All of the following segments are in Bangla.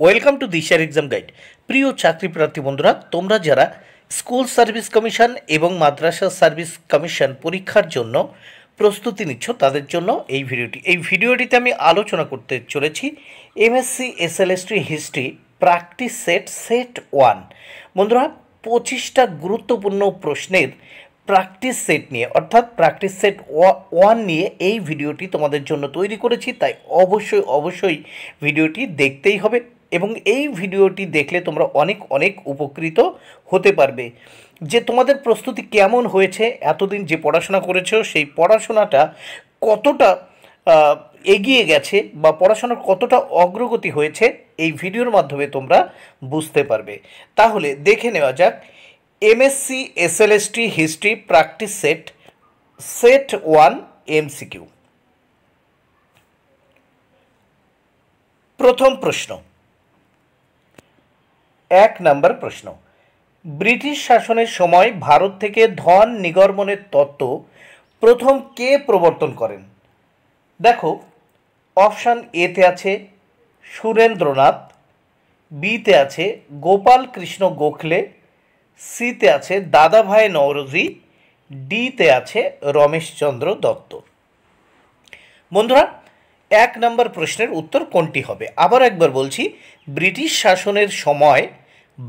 ওয়েলকাম টু দিশার এক্সাম গাইড প্রিয় চাকরি প্রার্থী বন্ধুরা তোমরা যারা স্কুল সার্ভিস কমিশন এবং মাদ্রাসা সার্ভিস কমিশন পরীক্ষার জন্য প্রস্তুতি নিচ্ছ তাদের জন্য এই ভিডিওটি এই ভিডিওটিতে আমি আলোচনা করতে চলেছি MSC SLST history practice set set one বন্ধুরা পঁচিশটা গুরুত্বপূর্ণ প্রশ্নের প্র্যাকটিস সেট নিয়ে অর্থাৎ প্র্যাকটিস সেট ওয়ান নিয়ে এই ভিডিওটি তোমাদের জন্য তৈরি করেছি তাই অবশ্যই অবশ্যই ভিডিওটি দেখতেই হবে এবং এই ভিডিওটি দেখলে তোমরা অনেক অনেক উপকৃত হতে পারবে যে তোমাদের প্রস্তুতি কেমন হয়েছে এতদিন যে পড়াশোনা করেছো সেই পড়াশোনাটা কতটা এগিয়ে গেছে বা পড়াশোনার কতটা অগ্রগতি হয়েছে এই ভিডিওর মাধ্যমে তোমরা বুঝতে পারবে তাহলে দেখে নেওয়া যাক MSC SLST history practice set set one MCQ প্রথম প্রশ্ন এক নম্বর প্রশ্ন ব্রিটিশ শাসনের সময় ভারত থেকে ধন নিগমনের তত্ত্ব প্রথম কে প্রবর্তন করেন দেখো অপশান এতে আছে সুরেন্দ্রনাথ বিতে আছে গোপাল কৃষ্ণ গোখলে সিতে আছে দাদাভাই নওরজি ডিতে আছে রমেশচন্দ্র দত্ত বন্ধুরা এক নম্বর প্রশ্নের উত্তর কোনটি হবে আবার একবার বলছি ব্রিটিশ শাসনের সময়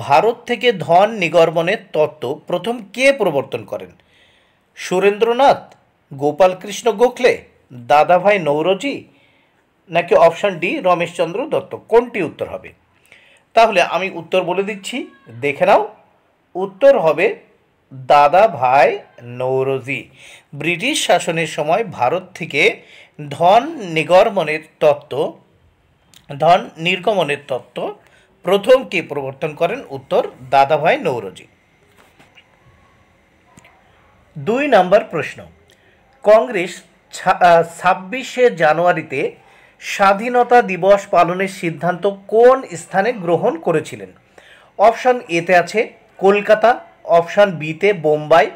ভারত থেকে ধন নিগর্বনের তত্ত্ব প্রথম কে প্রবর্তন করেন সুরেন্দ্রনাথ গোপালকৃষ্ণ গোখলে দাদাভাই নৌরজি নাকি অপশান ডি রমেশচন্দ্র দত্ত কোনটি উত্তর হবে তাহলে আমি উত্তর বলে দিচ্ছি দেখে নাও উত্তর হবে দাদা ভাই নৌরজি ব্রিটিশ শাসনের সময় ভারত থেকে ধন নিগর্মনের তত্ত্ব ধন নির্গমনের তত্ত্ব প্রথম কে প্রবর্তন করেন উত্তর দাদাভাই নৌরজি দুই নাম্বার প্রশ্ন কংগ্রেস ছাব্বিশে জানুয়ারিতে স্বাধীনতা দিবস পালনের সিদ্ধান্ত কোন স্থানে গ্রহণ করেছিলেন অপশান এতে আছে কলকাতা অপশান বিতে Bombay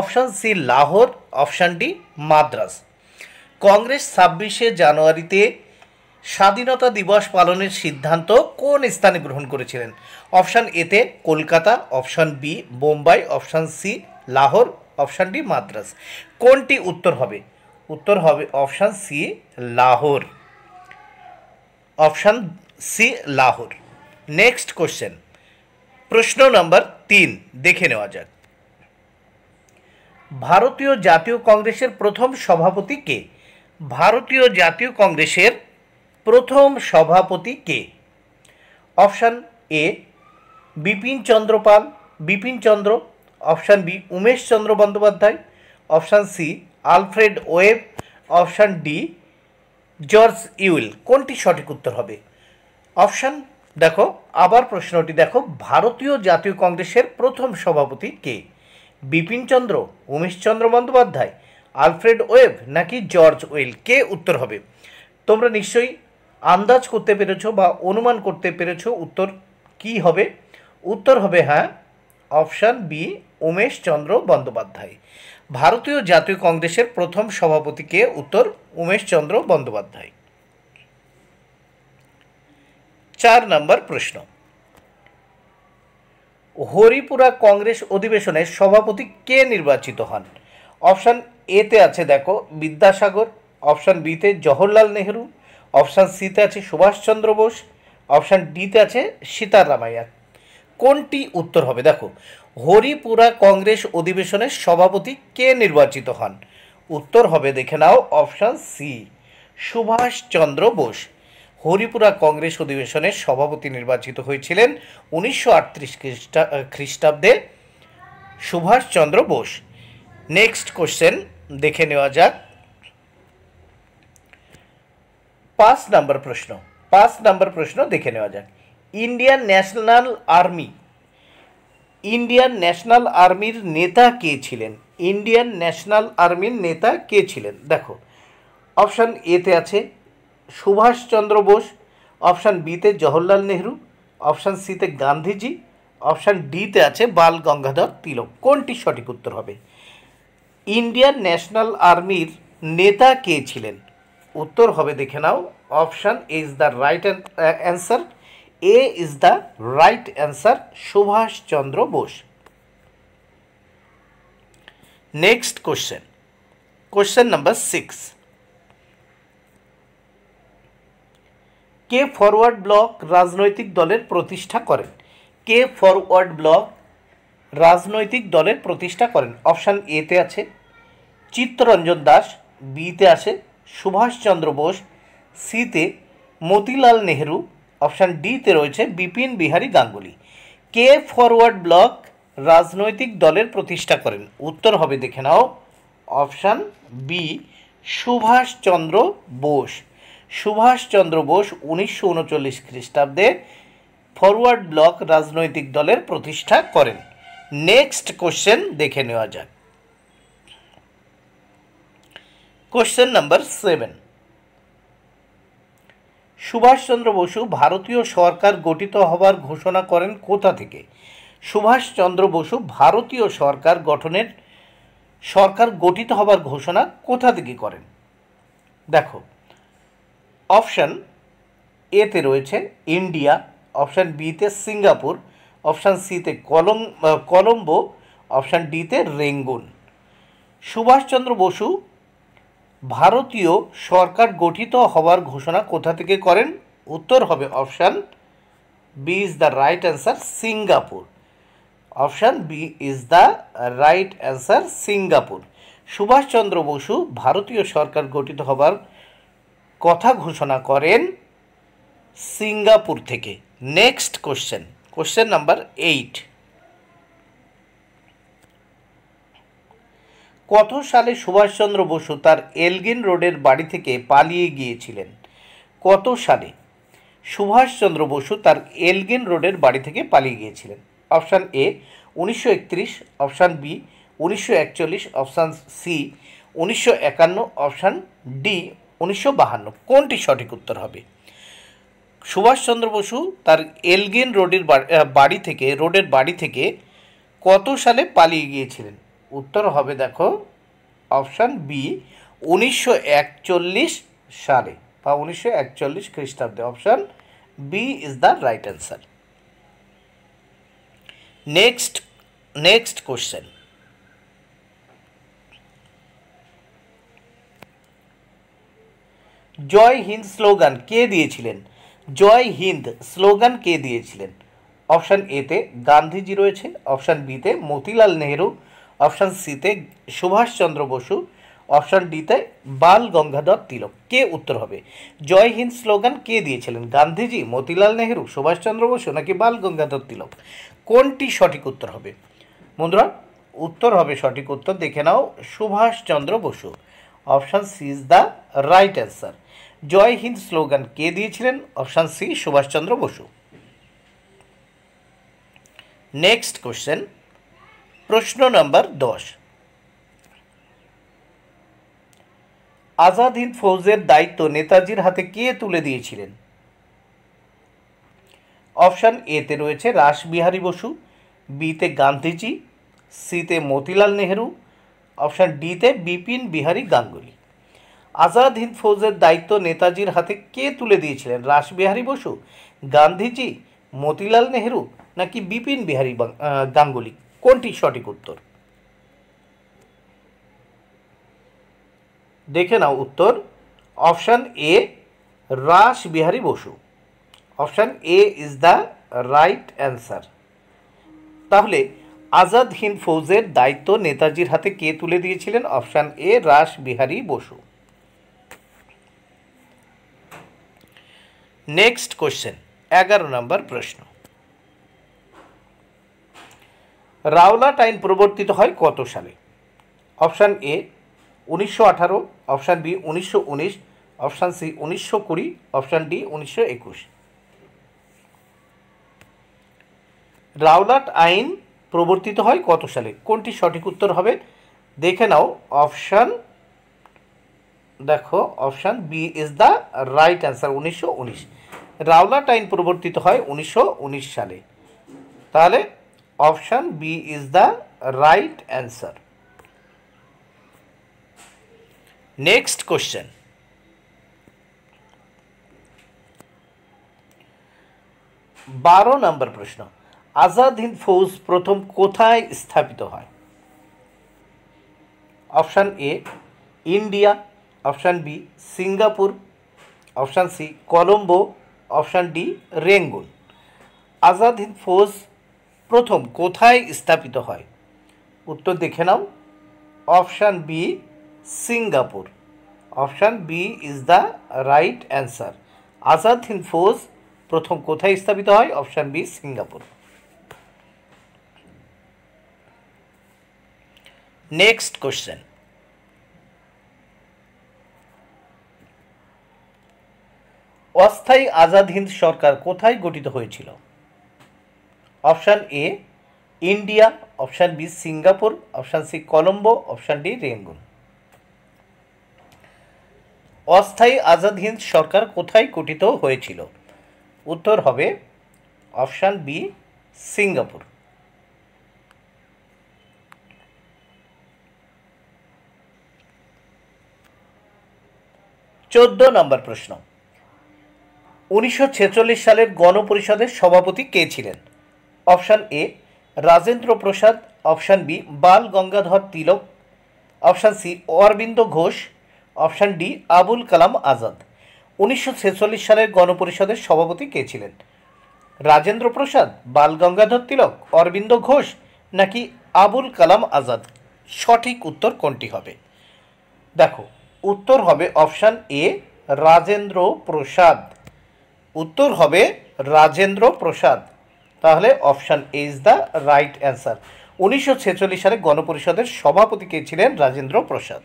option C Lahore option D Madras Congress ছাব্বিশে জানুয়ারিতে স্বাধীনতা দিবস পালনের সিদ্ধান্ত কোন স্থানে গ্রহণ করেছিলেন অপশান এতে Kolkata option B Bombay option C Lahore option D Madras কোনটি উত্তর হবে উত্তর হবে option C Lahore option C Lahore next question প্রশ্ন নম্বর তিন দেখে নেওয়া যাক ভারতীয় জাতীয় কংগ্রেসের প্রথম সভাপতি কে ভারতীয় জাতীয় কংগ্রেসের প্রথম সভাপতি কে option A Bipin Chandra Pal Bipin Chandra option B Umesh Chandra Bandyopadhyay option C Alfred Webb option D George Yule কোনটি সঠিক উত্তর হবে অপশান দেখো আবার প্রশ্নটি দেখো ভারতীয় জাতীয় কংগ্রেসের প্রথম সভাপতি কে বিপিনচন্দ্র উমেশচন্দ্র বন্দ্যোপাধ্যায় আলফ্রেড ওয়েব নাকি জর্জ ওয়েল কে উত্তর হবে তোমরা নিশ্চয়ই আন্দাজ করতে পেরেছো বা অনুমান করতে পেরেছো উত্তর কি হবে উত্তর হবে হ্যাঁ অপশান বি উমেশ চন্দ্র বন্দ্যোপাধ্যায় ভারতীয় জাতীয় কংগ্রেসের প্রথম সভাপতিকে উত্তর উমেশ চন্দ্র বন্দ্যোপাধ্যায় চার নম্বর প্রশ্ন হরিপুরা কংগ্রেস অধিবেশনে সভাপতি কে নির্বাচিত হন অপশান এতে আছে দেখো বিদ্যাসাগর অপশান বিতে জওহরলাল নেহরু অপশান সিতে আছে সুভাষচন্দ্র বোস অপশান ডিতে আছে সীতারামাইয়া কোনটি উত্তর হবে দেখো হরিপুরা কংগ্রেস অধিবেশনের সভাপতি কে নির্বাচিত হন উত্তর হবে দেখে নাও অপশান সি সুভাষচন্দ্র বোস হরিপুরা কংগ্রেস অধিবেশনের সভাপতি নির্বাচিত হয়েছিলেন উনিশশো আটত্রিশ খ্রিস্টা খ্রিস্টাব্দে সুভাষচন্দ্র বোস নেক্সট কোশ্চেন দেখে নেওয়া যাক পাঁচ নম্বর প্রশ্ন পাঁচ নম্বর প্রশ্ন দেখে নেওয়া যাক Indian National Army Indian National আর্মির নেতা কে ছিলেন ইন্ডিয়ান ন্যাশনাল আর্মির নেতা কে ছিলেন দেখো অপশান এতে আছে সুভাষচন্দ্র বোস অপশান বিতে জওহরলাল নেহরু অপশান সিতে গান্ধীজি অপশান ডিতে আছে বাল গঙ্গাধর তিলক কোনটি সঠিক উত্তর হবে ইন্ডিয়ান ন্যাশনাল আর্মির নেতা কে ছিলেন উত্তর হবে দেখে নাও option is the right answer A is the right answer Subhashchandra Bose next question question number six কে ফরওয়ার্ড ব্লক রাজনৈতিক দলের প্রতিষ্ঠা করেন কে ফরওয়ার্ড ব্লক রাজনৈতিক দলের প্রতিষ্ঠা করেন অপশান এতে আছে চিত্তরঞ্জন দাস বিতে আছে সুভাষচন্দ্র বোস সিতে মতিলাল নেহরু অপশান ডিতে রয়েছে বিপিন বিহারী গাঙ্গুলি কে ফরওয়ার্ড ব্লক রাজনৈতিক দলের প্রতিষ্ঠা করেন উত্তর হবে দেখে নাও অপশান বি সুভাষচন্দ্র বোস সুভাষচন্দ্র বোস উনিশশো উনচল্লিশ খ্রিস্টাব্দে ফরওয়ার্ড ব্লক রাজনৈতিক দলের প্রতিষ্ঠা করেন নেক্সট কোশ্চেন দেখে নেওয়া যাক question number seven Subhashchandra Basu ভারতীয় সরকার গঠিত হবার ঘোষণা করেন কোথা থেকে সুভাষচন্দ্র বসু ভারতীয় সরকার গঠনের সরকার গঠিত হবার ঘোষণা কোথা থেকে করেন দেখো অপশান এতে রয়েছে ইন্ডিয়া অপশান বিতে সিঙ্গাপুর অপশান সিতে কলম্ব কলম্বো অপশান ডিতে রেঙ্গুন সুভাষচন্দ্র বসু ভারতীয় সরকার গঠিত হওয়ার ঘোষণা কোথা থেকে করেন উত্তর হবে option B is the right answer Singapore option B is the right answer Singapore Subhashchandra Basu ভারতীয় সরকার গঠিত হবার কথা ঘোষণা করেন সিঙ্গাপুর থেকে next question question number eight কত সালে সুভাষচন্দ্র বসু তার এলগিন রোডের বাড়ি থেকে পালিয়ে গিয়েছিলেন কত সালে সুভাষচন্দ্র বসু তার এলগিন রোডের বাড়ি থেকে পালিয়ে গিয়েছিলেন অপশান এ উনিশশো একত্রিশ অপশান বি উনিশশো একচল্লিশ অপশান সি উনিশশো একান্ন অপশান ডি উনিশশো বাহান্ন কোনটি সঠিক উত্তর হবে সুভাষচন্দ্র বসু তার এলগিন রোডের বাড়ি থেকে রোডের বাড়ি থেকে কত সালে পালিয়ে গিয়েছিলেন উত্তর হবে দেখো অপশান বি উনিশশো সালে বা উনিশশো একচল্লিশ খ্রিস্টাব্দে option B is the right answer next next question Jai Hind slogan কে দিয়েছিলেন জয় হিন্দ স্লোগান কে দিয়েছিলেন অপশান এতে গান্ধীজি রয়েছে অপশান বিতে মতিলাল নেহরু অপশান সিতে সুভাষচন্দ্র বসু অপশান ডিতে বাল গঙ্গাধর তিলক কে উত্তর হবে জয় হিন্দ স্লোগান কে দিয়েছিলেন গান্ধীজি মতিলাল নেহেরু সুভাষচন্দ্র বসু নাকি বাল গঙ্গাধর তিলক কোনটি সঠিক উত্তর হবে বন্ধুরা উত্তর হবে সঠিক উত্তর দেখে নাও Subhashchandra Basu option C is the right answer Jai Hind slogan কে দিয়েছিলেন option C Subhashchandra Basu next question প্রশ্ন নম্বর দশ আজাদ হিন্দ ফৌজের দায়িত্ব নেতাজির হাতে কে তুলে দিয়েছিলেন অপশান এতে রয়েছে রাসবিহারী বসু বিতে গান্ধীজি সিতে মতিলাল নেহেরু অপশান ডিতে বিপিন বিহারী গাঙ্গুলি আজাদ হিন্দ ফৌজের দায়িত্ব নেতাজির হাতে কে তুলে দিয়েছিলেন রাসবিহারী বসু গান্ধীজি মতিলাল নেহেরু নাকি বিপিন বিহারী গাঙ্গুলি কোনটি সঠিক উত্তর দেখে নাও উত্তর option A Rash Behari Basu option A is the right answer তাহলে আজাদ হিন্দ ফৌজের দায়িত্ব নেতাজির হাতে কে তুলে দিয়েছিলেন option A Rash Behari Basu next question এগারো নম্বর প্রশ্ন রাওলাট আইন প্রবর্তিত হয় কত সালে অপশান এ উনিশশো আঠারো অপশান বি উনিশশো উনিশ অপশান সি উনিশশো কুড়ি অপশান ডি উনিশশো একুশ রাওলাট আইন প্রবর্তিত হয় কত সালে কোনটি সঠিক উত্তর হবে দেখে নাও অপশান দেখো option B is the right answer উনিশশো উনিশ রাওলাট আইন প্রবর্তিত হয় উনিশশো উনিশ সালে তাহলে Option B is the right answer. Next question. বারো নম্বর প্রশ্ন আজাদ হিন্দ ফৌজ প্রথম কোথায় স্থাপিত হয় option A India option B Singapore option C Colombo option D Rangoon Azad Hind Fauj প্রথম কোথায় স্থাপিত হয় উত্তর দেখে নাও option B Singapore option B is the right answer Azad Hind Fauj প্রথম কোথায় স্থাপিত হয় option B Singapore next question অস্থায়ী আজাদ হিন্দ সরকার কোথায় গঠিত হয়েছিল option A India option B Singapore option C Colombo option D Rangoon অস্থায়ী আজাদ হিন্দ সরকার কোথায় গঠিত হয়েছিল উত্তর হবে অপশান বি সিঙ্গাপুর চোদ্দ নম্বর প্রশ্ন উনিশশো সালের গণপরিষদের সভাপতি কে ছিলেন option A Rajendra Prasad option B Bal Gangadhar Tilak option C Aurobindo Ghosh option D Abul Kalam Azad উনিশশো সালের গণপরিষদের সভাপতি কে ছিলেন রাজেন্দ্র প্রসাদ বাল গঙ্গাধর তিলক অরবিন্দ ঘোষ নাকি আবুল কালাম আজাদ সঠিক উত্তর কোনটি হবে দেখো উত্তর হবে অপশান এ রাজেন্দ্র প্রসাদ উত্তর হবে রাজেন্দ্র প্রসাদ তাহলে option A is the right answer উনিশশো সালে গণপরিষদের সভাপতি কে ছিলেন রাজেন্দ্র প্রসাদ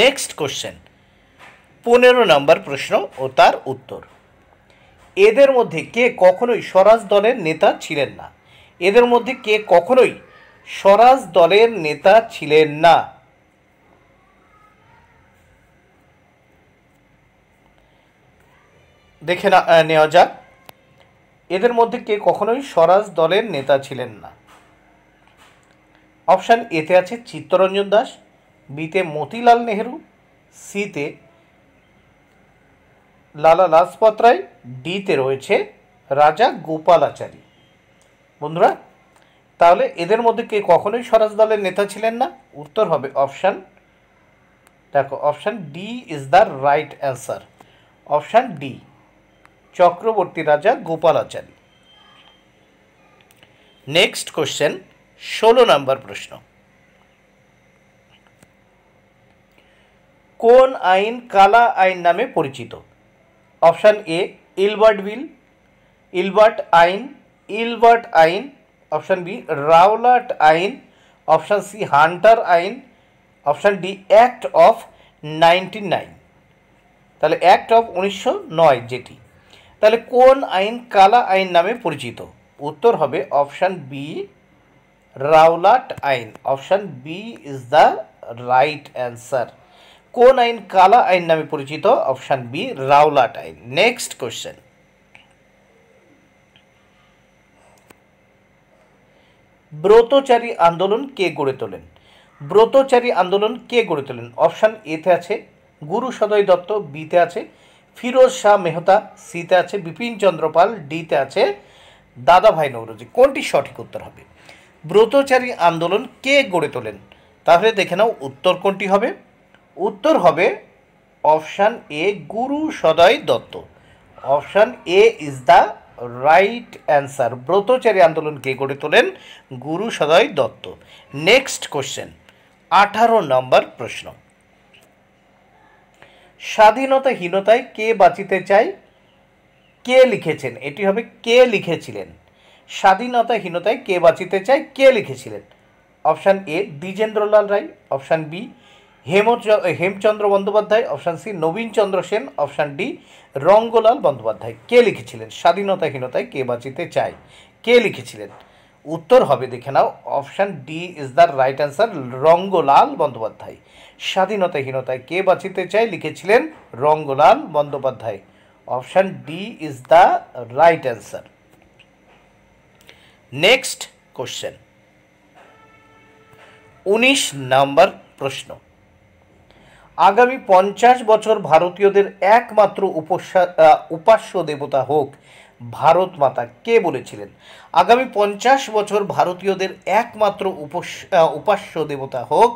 নেক্সট কোশ্চেন পনেরো নম্বর প্রশ্ন ও তার উত্তর এদের মধ্যে কে কখনোই স্বরাজ দলের নেতা ছিলেন না এদের মধ্যে কে কখনোই স্বরাজ দলের নেতা ছিলেন না দেখে নেওয়া যাক এদের মধ্যে কে কখনোই স্বরাজ দলের নেতা ছিলেন না অপশান এতে আছে চিত্তরঞ্জন দাস বিতে মতিলাল নেহেরু সিতে লালা লাজপত রায় ডিতে রয়েছে রাজা গোপালাচারী বন্ধুরা তাহলে এদের মধ্যে কে কখনোই স্বরাজ দলের নেতা ছিলেন না উত্তর হবে অপশান দেখো option D is the right answer option D Chakravarti Raja Gopal Gopalachari next question ষোলো নম্বর প্রশ্ন কোন আইন কালা আইন নামে পরিচিত option A Ilbert bill Ilbert আইন ইলবার্ট আইন অপশান বি রাওলাট আইন অপশান সি হান্টার আইন option D act of ninety nine তাহলে অ্যাক্ট অফ উনিশশো নয় যেটি তাহলে কোন আইন কালা আইন নামে পরিচিত উত্তর হবে অপশান বি রাওলাট আইন option B is the right answer কোন আইন কালা আইন নামে পরিচিত অপশান বি রাওলাট আইন নেক্সট কোশ্চেন ব্রতচারী আন্দোলন কে গড়ে তোলেন ব্রতচারী আন্দোলন কে গড়ে তোলেন অপশান এতে আছে গুরু সদয় দত্ত বিতে আছে ফিরোজ শাহ মেহতা সিতে আছে বিপিন চন্দ্রপাল ডিতে আছে দাদাভাই নৌরজি কোনটি সঠিক উত্তর হবে ব্রতচারী আন্দোলন কে গড়ে তোলেন তাহলে দেখে নাও উত্তর কোনটি হবে উত্তর হবে option A Guru Saday Dutt option A is the right answer ব্রতচারী আন্দোলন কে গড়ে তোলেন গুরু সদয় দত্ত নেক্সট কোশ্চেন আঠারো নম্বর প্রশ্ন স্বাধীনতাহীনতায় কে বাঁচিতে চায় কে লিখেছেন এটি হবে কে লিখেছিলেন স্বাধীনতাহীনতায় কে বাঁচিতে চায় কে লিখেছিলেন option A Dwijendralal Roy option B Hem Hemchandra Bandyopadhyay option C Nabinchandra Sen option D Rangalal Bandyopadhyay কে লিখেছিলেন স্বাধীনতাহীনতায় কে বাঁচিতে চায় কে লিখেছিলেন উত্তর হবে দেখে নাও option D is the right answer Rangalal Bandyopadhyay স্বাধীনতাহীনতায় কে বাঁচিতে চায় লিখেছিলেন Rangalal Bandyopadhyay option D is the right answer next question উনিশ নাম্বার প্রশ্ন আগামী পঞ্চাশ বছর ভারতীয়দের একমাত্র উপাস্য দেবতা হোক ভারত মাতা কে বলেছিলেন আগামী পঞ্চাশ বছর ভারতীয়দের একমাত্র উপাস্য দেবতা হোক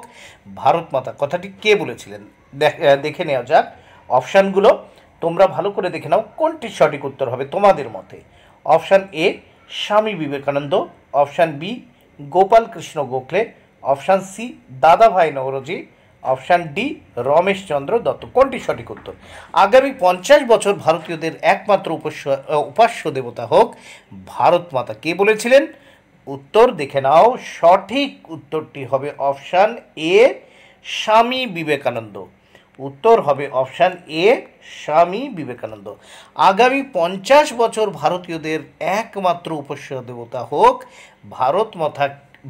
ভারত মাতা কথাটি কে বলেছিলেন দেখে নেওয়া যাক অপশানগুলো তোমরা ভালো করে দেখে নাও কোনটি সঠিক উত্তর হবে তোমাদের মতে option A Swami Vivekananda option B Gopal Krishna Gokhale option C Dadabhai Naoroji option D Rameshchandra Dutt কোনটি সঠিক উত্তর আগামী পঞ্চাশ বছর ভারতীয়দের একমাত্র উপাস্য দেবতা হোক ভারত মাতা কে বলেছিলেন উত্তর দেখে নাও সঠিক উত্তরটি হবে অপশান এ স্বামী বিবেকানন্দ উত্তর হবে অপশান এ স্বামী বিবেকানন্দ আগামী পঞ্চাশ বছর ভারতীয়দের একমাত্র উপস্য দেবতা হোক ভারত মাথা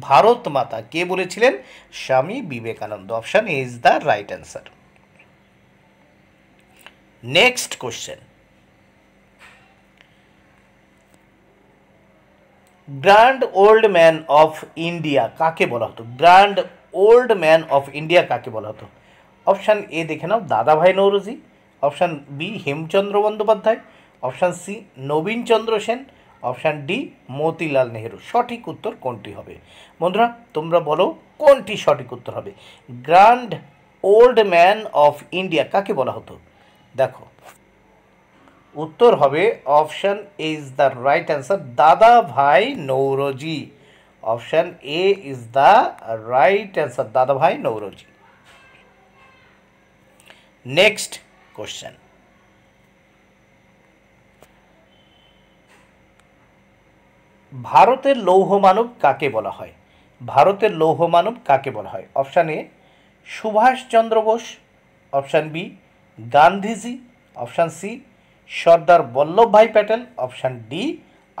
ভারত মাতা কে বলেছিলেন Swami Vivekananda option is the right answer next question grand old man of India কাকে বলা হতো grand old man of India কাকে বলা হতো অপশান এ দেখে নাও Dadabhai Naoroji option B Hemchandra Bandyopadhyay option C Nabinchandra Sen option D Motilal Nehru সঠিক উত্তর কোনটি হবে বন্ধুরা তোমরা বলো কোনটি সঠিক উত্তর হবে grand old man of India কাকে বলা হতো দেখো উত্তর হবে option A is the right answer Dadabhai Naoroji option A is the right answer Dadabhai Naoroji next question ভারতের লৌহ মানব কাকে বলা হয় ভারতের লৌহ মানব কাকে বলা হয় option A Subhashchandra Bose option B Gandhiji option C Sardar Vallabhbhai Patel option D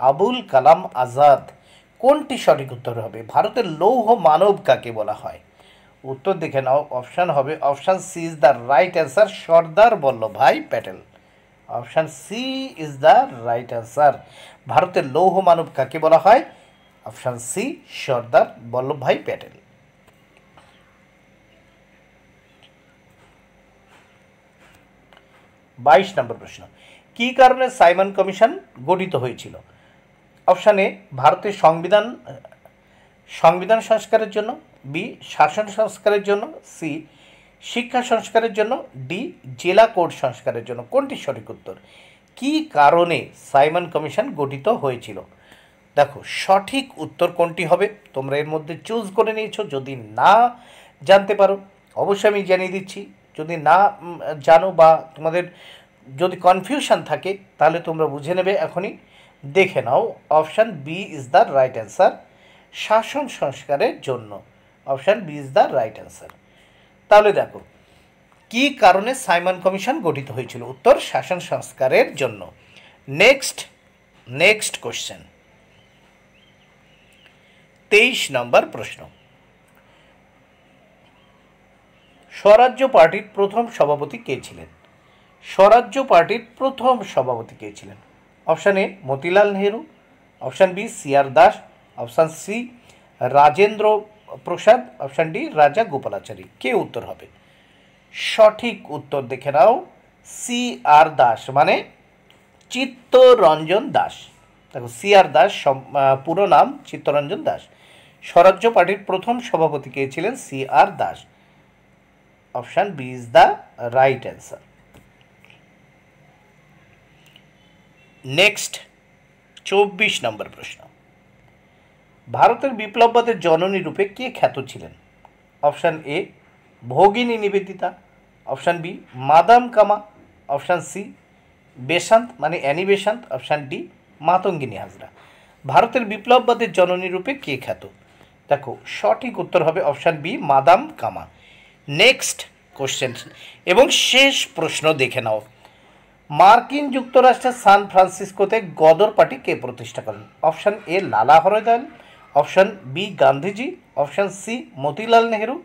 Abul Kalam Azad কোনটি সঠিক উত্তর হবে ভারতের লৌহ মানব কাকে বলা হয় উত্তর দেখে নাও অপশান হবে option C is the right answer Sardar Vallabhbhai Patel option C is the right answer ভারতের লৌহ মানব কাকে বলা হয় অপশান সি সর্দার বল্লভভাই প্যাটেল বাইশ নম্বর প্রশ্ন কী কারণে সাইমন কমিশন গঠিত হয়েছিল অপশানে ভারতের সংবিধান সংবিধান সংস্কারের জন্য বি শাসন সংস্কারের জন্য সি শিক্ষা সংস্কারের জন্য ডি জেলা কোড সংস্কারের জন্য কোনটি সঠিক উত্তর কী কারণে সাইমন কমিশন গঠিত হয়েছিল দেখো সঠিক উত্তর কোনটি হবে তোমরা এর মধ্যে চুজ করে নিয়েছো যদি না জানতে পারো অবশ্যই আমি জানিয়ে দিচ্ছি যদি না জানো বা তোমাদের যদি কনফিউশন থাকে তাহলে তোমরা বুঝে নেবে এখনই দেখে নাও option B is the right answer শাসন সংস্কারের জন্য option B is the right answer তাহলে দেখো কি কারণে সাইমন কমিশন গঠিত হয়েছিল উত্তর শাসন সংস্কারের জন্য নেক্সট নেক্সট কোশ্চেন তেইশ নম্বর প্রশ্ন স্বরাজ্য পার্টির প্রথম সভাপতি কে ছিলেন স্বরাজ্য পার্টির প্রথম সভাপতি কে ছিলেন option A Motilal Nehru option B C R Das option C Rajendra Prasad option D Raja Gopalachari কে উত্তর হবে সঠিক উত্তর দেখে নাও সি আর দাস মানে চিত্তরঞ্জন দাস দেখো সি আর দাস পুরো নাম চিত্তরঞ্জন দাস স্বরাজ্য পার্টির প্রথম সভাপতি কে ছিলেন C R Das option B is the right answer next চব্বিশ নম্বর প্রশ্ন ভারতের বিপ্লববাদের জননী রূপে কে খ্যাত ছিলেন অপশান এ ভগিনী Nivedita option B Madame Cama option C Besant মানে Annie Besant option D Matangini Hazra ভারতের বিপ্লববাদের জননী রূপে কে খ্যাত দেখো সঠিক উত্তর হবে option B Madame Cama next question এবং শেষ প্রশ্ন দেখে নাও মার্কিন যুক্তরাষ্ট্রের সান ফ্রান্সিসকোতে গদর পার্টি কে প্রতিষ্ঠা করেন option A Lala Hardayal option B Gandhiji option C Motilal Nehru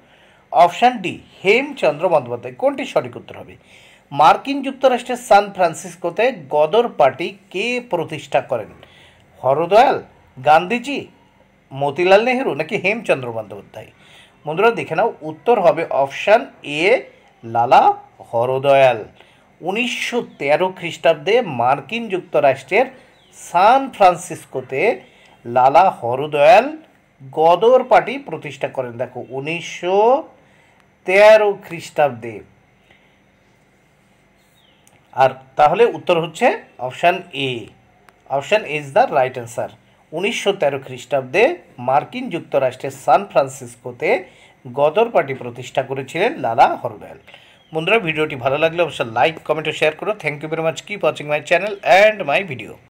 option D Hemchandra Bandyopadhyay কোনটি সঠিক উত্তর হবে মার্কিন যুক্তরাষ্ট্রের সান ফ্রান্সিসকোতে গদর পার্টি কে প্রতিষ্ঠা করেন হরদয়াল গান্ধীজি মতিলাল নেহেরু নাকি হেমচন্দ্র বন্দ্যোপাধ্যায় বন্ধুরা দেখে নাও উত্তর হবে অপশান এ লালা হরদয়াল উনিশশো তেরো খ্রিস্টাব্দে মার্কিন যুক্তরাষ্ট্রের সান ফ্রান্সিসকোতে লালা হরদয়াল গদর পার্টি প্রতিষ্ঠা করেন দেখো উনিশশো তেরো খ্রিস্টাব্দে আর তাহলে উত্তর হচ্ছে option A option is the right answer উনিশশো তেরো খ্রিস্টাব্দে মার্কিন যুক্তরাষ্ট্রের সান ফ্রান্সিসকোতে গদর পার্টি প্রতিষ্ঠা করেছিলেন লালা হরদয়াল বন্ধুরা ভিডিওটি ভালো লাগলে অবশ্যই লাইক কমেন্ট ও শেয়ার করো thank you very much keep watching my channel and my video